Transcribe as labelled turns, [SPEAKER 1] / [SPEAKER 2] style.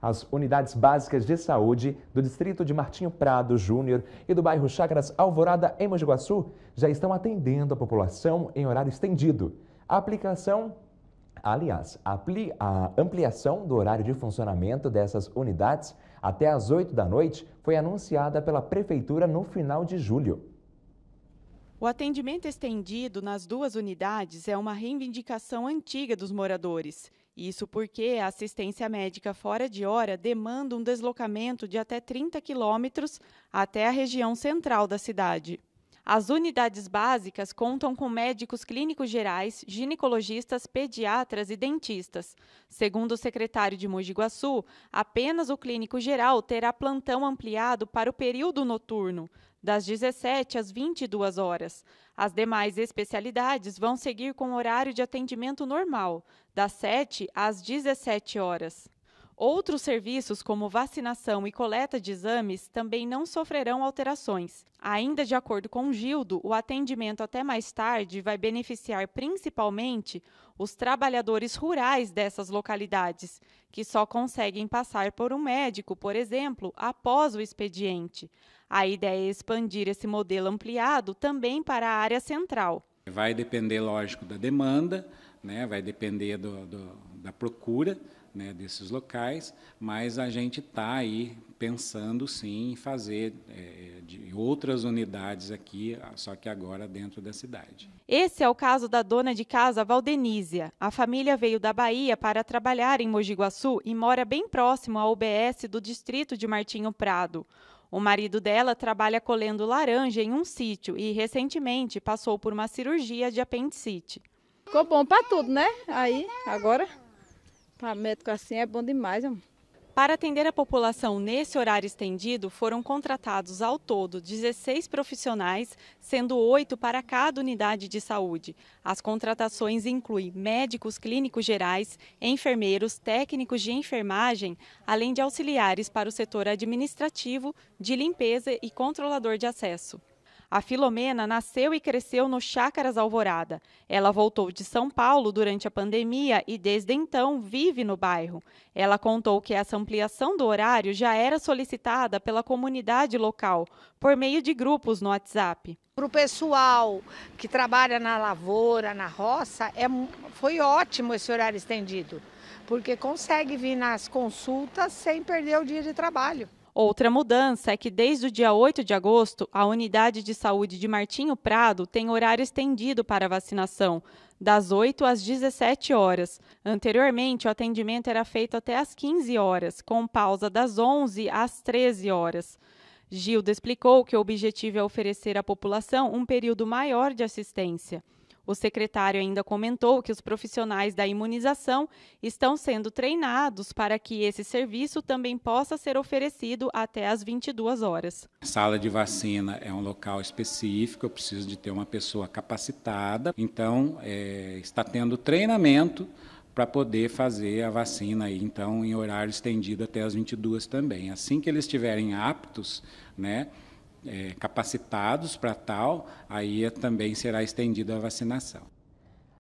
[SPEAKER 1] As unidades básicas de saúde do distrito de Martinho Prado Júnior e do bairro Chácaras Alvorada, em Mogi Guaçu, já estão atendendo a população em horário estendido. A aplicação Aliás, a ampliação do horário de funcionamento dessas unidades até às 8 da noite foi anunciada pela Prefeitura no final de julho.
[SPEAKER 2] O atendimento estendido nas duas unidades é uma reivindicação antiga dos moradores. Isso porque a assistência médica fora de hora demanda um deslocamento de até 30 quilômetros até a região central da cidade. As unidades básicas contam com médicos clínicos gerais, ginecologistas, pediatras e dentistas. Segundo o secretário de Mogi Guaçu, apenas o clínico geral terá plantão ampliado para o período noturno das 17 às 22 horas. As demais especialidades vão seguir com horário de atendimento normal, das 7 às 17 horas. Outros serviços, como vacinação e coleta de exames, também não sofrerão alterações. Ainda de acordo com o Gildo, o atendimento até mais tarde vai beneficiar principalmente os trabalhadores rurais dessas localidades, que só conseguem passar por um médico, por exemplo, após o expediente. A ideia é expandir esse modelo ampliado também para a área central.
[SPEAKER 1] Vai depender, lógico, da demanda, né? vai depender do, do, da procura né, desses locais, mas a gente está aí pensando sim em fazer é, de outras unidades aqui, ah, só que agora dentro da cidade.
[SPEAKER 2] Esse é o caso da dona de casa Valdenísia. A família veio da Bahia para trabalhar em Mojiguaçu e mora bem próximo ao UBS do distrito de Martinho Prado. O marido dela trabalha colhendo laranja em um sítio e recentemente passou por uma cirurgia de apendicite. Ficou bom para tudo, né? Aí, agora para ah, médico assim é bom demais, amor. Para atender a população nesse horário estendido, foram contratados ao todo 16 profissionais, sendo oito para cada unidade de saúde. As contratações incluem médicos clínicos gerais, enfermeiros, técnicos de enfermagem, além de auxiliares para o setor administrativo, de limpeza e controlador de acesso. A Filomena nasceu e cresceu no Chácaras Alvorada. Ela voltou de São Paulo durante a pandemia e desde então vive no bairro. Ela contou que essa ampliação do horário já era solicitada pela comunidade local por meio de grupos no WhatsApp. Para o pessoal que trabalha na lavoura, na roça, é, foi ótimo esse horário estendido, porque consegue vir nas consultas sem perder o dia de trabalho. Outra mudança é que desde o dia 8 de agosto, a unidade de saúde de Martinho Prado tem horário estendido para vacinação, das 8 às 17 horas. Anteriormente, o atendimento era feito até às 15 horas, com pausa das 11 às 13 horas. Gilda explicou que o objetivo é oferecer à população um período maior de assistência. O secretário ainda comentou que os profissionais da imunização estão sendo treinados para que esse serviço também possa ser oferecido até às 22 horas.
[SPEAKER 1] Sala de vacina é um local específico, eu preciso de ter uma pessoa capacitada, então é, está tendo treinamento para poder fazer a vacina aí, então em horário estendido até as 22 também. Assim que eles estiverem aptos, né, é, capacitados para tal, aí é, também será estendida a vacinação.